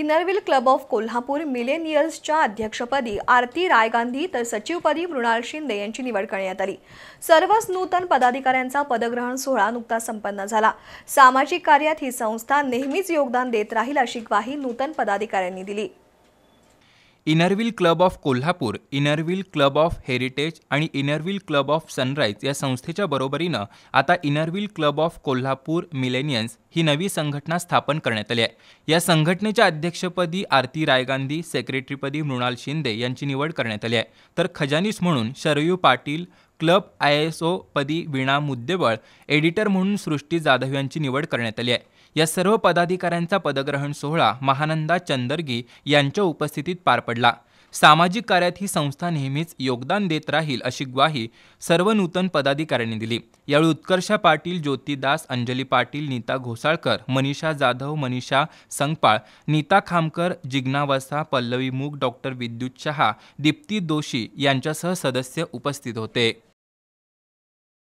Inner Wheel club of Kolhapur मिलेनियल्सच्या अध्यक्षपदी आरती राय गांधी तर सचिवपदी मृणाल शिंदे यांची निवड करण्यात आली सर्वच नूतन पदाधिकाऱ्यांचा पदग्रहण सोहळा नुकताच संपन्न झाला सामाजिक कार्यात ही संस्था नेहमीच योगदान देत राहील अशी ग्वाही नूतन पदाधिकाऱ्यांनी दिली inner wheel club of Kolhapur inner wheel club of heritage आणि इनरव्हील क्लब ऑफ सनराईज या संस्थेच्या बरोबरीनं आता inner wheel club of Kolhapur millennials ही नवी संघटना स्थापन करण्यात आली आहे या संघटनेच्या अध्यक्षपदी आरती रायगांधी सेक्रेटरीपदी मृणाल शिंदे यांची निवड करण्यात आली आहे तर खजानीस म्हणून Sharayu Patil club I S पदी वीणा मुद्देबळ एडिटर म्हणून सृष्टी जाधव यांची निवड करण्यात आली आहे या सर्व पदाधिकाऱ्यांचा पदग्रहण सोहळा महानंदा चंदर्गी यांच्या उपस्थितीत पार पडला सामाजिक कार्यात ही संस्था नेहमीच योगदान देत राहील अशी ग्वाही सर्व नूतन पदाधिकाऱ्यांनी दिली यावेळी उत्कर्षा पाटील ज्योती दास अंजली पाटील नीता घोसाळकर मनीषा जाधव मनीषा संगपाळ नीता खामकर जिग्नावसा पल्लवी मुग डॉक्टर विद्युत शहा दीप्ती दोशी यांच्यासह सदस्य उपस्थित होते